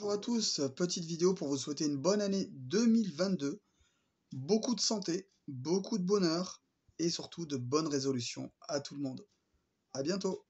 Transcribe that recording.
Bonjour à tous, petite vidéo pour vous souhaiter une bonne année 2022, beaucoup de santé, beaucoup de bonheur et surtout de bonnes résolutions à tout le monde. À bientôt